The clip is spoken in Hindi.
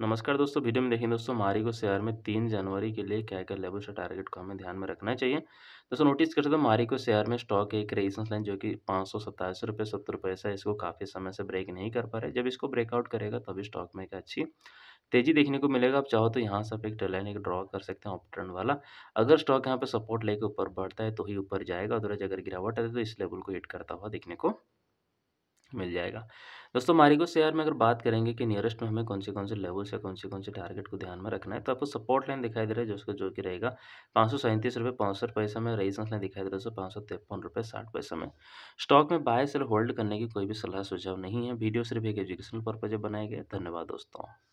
नमस्कार दोस्तों वीडियो में देखें दोस्तों मारी को शेयर में तीन जनवरी के लिए क्या क्या लेवल से टारगेट को हमें ध्यान में रखना चाहिए दोस्तों नोटिस कर सकते हो को शेयर में स्टॉक एक रेजिस्टेंस लाइन जो कि पाँच सौ सत्ताईस रुपये सत्तर पैसा इसको काफ़ी समय से ब्रेक नहीं कर पा रहे जब इसको ब्रेकआउट करेगा तभी स्टॉक में एक अच्छी तेजी देखने को मिलेगा आप चाहो तो यहाँ से आप एक ट्रेलाइन एक ड्रॉ कर सकते हैं ऑपट्रेंड वाला अगर स्टॉक यहाँ पर सपोर्ट लेकर ऊपर बढ़ता है तो ही ऊपर जाएगा अदरवाइज अगर गिरावट आती है तो इस लेवल को हिट करता हुआ देखने को मिल जाएगा दोस्तों मारिगो शेयर में अगर बात करेंगे कि नियरेस्ट में हमें कौन से कौन से लेवल्स या कौन से कौन से टारगेट को ध्यान में रखना है तो आपको सपोर्ट लाइन दिखाई दे रहा है उसका जो कि रहेगा पाँच सौ सैंतीस रुपये पैंसठ पैसा में रेजिस्टेंस लाइन दिखाई दे रहा है पाँच सौ तिरपन रुपये साठ पैसा में स्टॉक में बाय सेल होल्ड करने की कोई भी सलाह सुझाव नहीं है वीडियो सिर्फ एक एजुकेशनल पर्पज बनाए गए धन्यवाद दोस्तों